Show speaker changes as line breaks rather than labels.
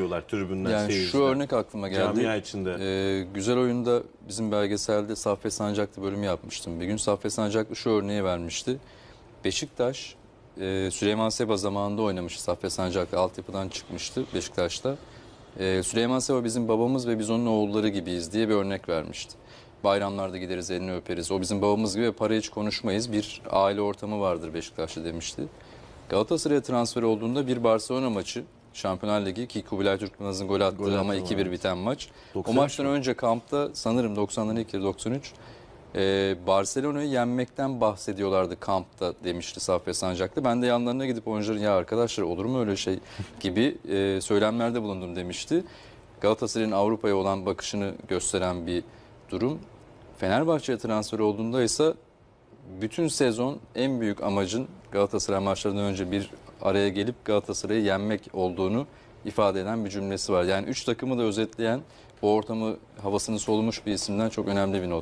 diyorlar
tribünden Yani seyirciden. şu örnek aklıma geldi. Camia
içinde. Ee, güzel oyunda bizim belgeselde Saffet Sancaklı bölümü yapmıştım. Bir gün Saffet Sancaklı şu örneği vermişti. Beşiktaş e, Süleyman Seba zamanında oynamış. Saffet Sancaklı altyapıdan çıkmıştı Beşiktaş'ta. E, Süleyman Seba bizim babamız ve biz onun oğulları gibiyiz diye bir örnek vermişti. Bayramlarda gideriz elini öperiz. O bizim babamız gibi para hiç konuşmayız. Bir aile ortamı vardır Beşiktaş'ta demişti. Galatasaray'a transfer olduğunda bir Barcelona maçı Şampiyonlar Ligi ki Kubilay Türkmaz'ın gol attığı gol ama 2-1 biten maç. O maçtan önce kampta sanırım 92 93 e, Barcelona'yı yenmekten bahsediyorlardı kampta demişti Safi Sancak'ta. Ben de yanlarına gidip oyuncuların ya arkadaşlar olur mu öyle şey gibi e, söylemlerde bulundum demişti. Galatasaray'ın Avrupa'ya olan bakışını gösteren bir durum. Fenerbahçe'ye transfer olduğunda ise bütün sezon en büyük amacın Galatasaray maçlarından önce bir araya gelip Galatasaray'ı yenmek olduğunu ifade eden bir cümlesi var. Yani üç takımı da özetleyen, bu ortamı havasını solumuş bir isimden çok önemli bir not.